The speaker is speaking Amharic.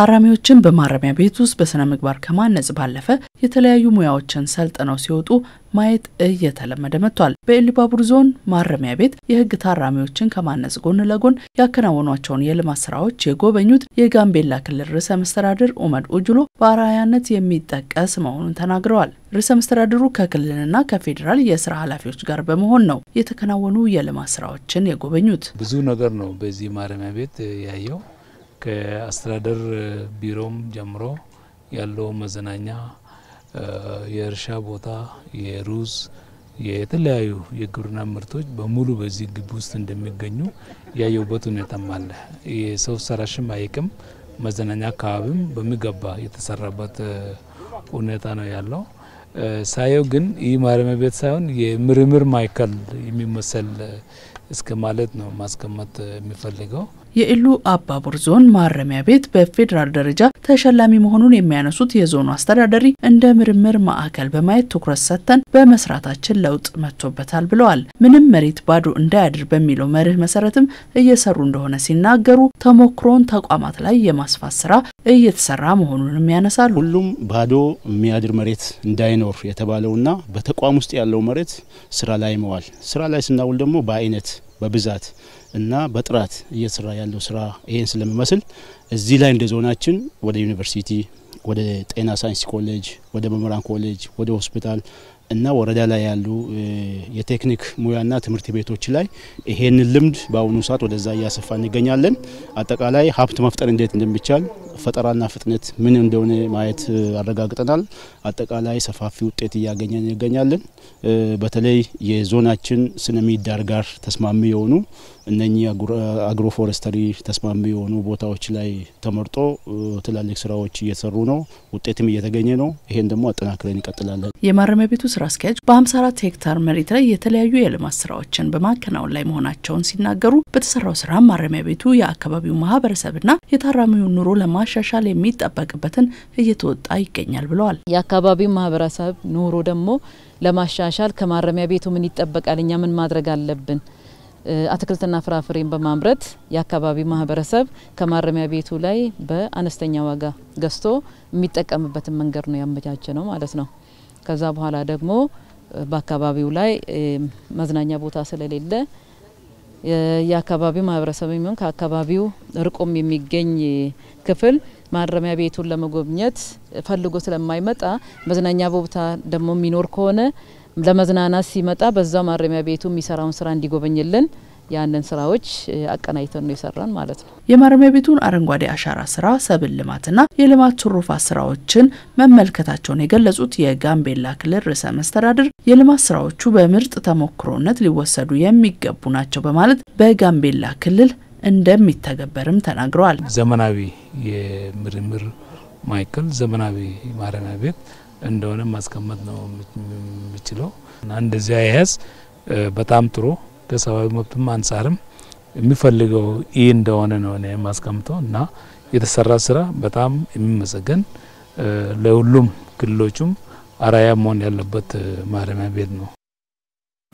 ታራሚዎችን በማረሚያ ቤት ውስጥ በስነ ምግባር ከማነጽ ባለፈ የተለያዩ ሙያዎችን ሰልጥነው ሲወጡ ማየት እየተለመደ መጥቷል። በኢሉባቡር ዞን ማረሚያ ቤት የህግ ታራሚዎችን ከማነጽ ጎን ለጎን ያከናወኗቸውን የልማት ስራዎች የጎበኙት የጋምቤላ ክልል ርዕሰ መስተዳድር ኡመድ ኡጁሎ በአርአያነት የሚጠቀስ መሆኑን ተናግረዋል። ርዕሰ መስተዳድሩ ከክልልና ከፌዴራል የስራ ኃላፊዎች ጋር በመሆን ነው የተከናወኑ የልማት ስራዎችን የጎበኙት። ብዙ ነገር ነው በዚህ ማረሚያ ቤት ያየው ከአስተዳደር ቢሮም ጀምሮ ያለው መዝናኛ፣ የእርሻ ቦታ፣ የሩዝ የተለያዩ የግብርና ምርቶች በሙሉ በዚህ ግቢ ውስጥ እንደሚገኙ ያየውበት ሁኔታም አለ። የሰው ሰራሽም አይቅም መዝናኛ አካባቢም በሚገባ የተሰራበት ሁኔታ ነው ያለው። ሳየው ግን ይህ ማረሚያ ቤት ሳይሆን የምርምር ማዕከል የሚመስል እስከ ማለት ነው ማስቀመጥ የሚፈልገው። የኢሉ አባቡር ዞን ማረሚያ ቤት በፌዴራል ደረጃ ተሸላሚ መሆኑን የሚያነሱት የዞኑ አስተዳዳሪ እንደ ምርምር ማዕከል በማየት ትኩረት ሰጥተን በመስራታችን ለውጥ መጥቶበታል ብለዋል። ምንም መሬት ባዶ እንዳያድር በሚለው መርህ መሰረትም እየሰሩ እንደሆነ ሲናገሩ ተሞክሮን ተቋማት ላይ የማስፋት ስራ እየተሰራ መሆኑንም ያነሳሉ። ሁሉም ባዶ የሚያድር መሬት እንዳይኖር የተባለውና በተቋም ውስጥ ያለው መሬት ስራ ላይ መዋል ስራ ላይ ስናውል ደግሞ በአይነት በብዛት እና በጥራት እየተሰራ ያለው ስራ ይሄን ስለሚመስል እዚህ ላይ እንደ ዞናችን ወደ ዩኒቨርሲቲ፣ ወደ ጤና ሳይንስ ኮሌጅ፣ ወደ መምህራን ኮሌጅ፣ ወደ ሆስፒታል እና ወረዳ ላይ ያሉ የቴክኒክ ሙያና ትምህርት ቤቶች ላይ ይሄንን ልምድ በአሁኑ ሰዓት ወደዛ እያሰፋ እንገኛለን። አጠቃላይ ሀብት መፍጠር እንዴት እንደሚቻል ፈጠራና ፍጥነት ምን እንደሆነ ማየት አረጋግጠናል። አጠቃላይ ሰፋፊ ውጤት እያገኘን እንገኛለን። በተለይ የዞናችን ስነ ምህዳር ጋር ተስማሚ የሆኑ እነኚህ አግሮ ፎረስተሪ ተስማሚ የሆኑ ቦታዎች ላይ ተመርጦ ትላልቅ ስራዎች እየተሰሩ ነው፣ ውጤትም እየተገኘ ነው። ይሄን ደግሞ አጠናክረን እንቀጥላለን። የማረሚያ ቤቱ ስራ አስኪያጅ በ54 ሄክታር መሬት ላይ የተለያዩ የልማት ስራዎችን በማከናወን ላይ መሆናቸውን ሲናገሩ በተሰራው ስራ ማረሚያ ቤቱ የአካባቢው ማህበረሰብና የታራሚውን ኑሮ ለማ ማሻሻል የሚጠበቅበትን እየተወጣ ይገኛል ብለዋል። የአካባቢው ማህበረሰብ ኑሮ ደግሞ ለማሻሻል ከማረሚያ ቤቱ ምን ይጠበቃል፣ እኛ ምን ማድረግ አለብን? አትክልትና ፍራፍሬን በማምረት የአካባቢ ማህበረሰብ ከማረሚያ ቤቱ ላይ በአነስተኛ ዋጋ ገዝቶ የሚጠቀምበትን መንገድ ነው ያመቻቸ ነው ማለት ነው። ከዛ በኋላ ደግሞ በአካባቢው ላይ መዝናኛ ቦታ ስለሌለ የአካባቢው ማህበረሰብ የሚሆን ከአካባቢው ርቆም የሚገኝ ክፍል ማረሚያ ቤቱን ለመጎብኘት ፈልጎ ስለማይመጣ መዝናኛ ቦታ ደግሞ የሚኖር ከሆነ ለመዝናናት ሲመጣ በዛው ማረሚያ ቤቱ የሚሰራውን ስራ እንዲጎበኝልን ያንን ስራዎች አቀናጅተን ነው የሰራን ማለት ነው። የማረሚያ ቤቱን አረንጓዴ አሻራ ስራ፣ ሰብል ልማትና የልማት ትሩፋት ስራዎችን መመልከታቸውን የገለጹት የጋምቤላ ክልል ርዕሰ መስተዳድር የልማት ስራዎቹ በምርጥ ተሞክሮነት ሊወሰዱ የሚገቡ ናቸው በማለት በጋምቤላ ክልል እንደሚተገበርም ተናግረዋል። ዘመናዊ የምርምር ማዕከል፣ ዘመናዊ ማረሚያ ቤት እንደሆነ ማስቀመጥ ነው የሚችለው እና እንደዚያ አያያዝ በጣም ጥሩ ከሰብአዊ መብትም አንጻርም የሚፈልገው ይህ እንደሆነ ነው እኔ የማስቀምጠው እና የተሰራ ስራ በጣም የሚመሰገን ለሁሉም ክልሎቹም አራያ መሆን ያለበት ማረሚያ ቤት ነው።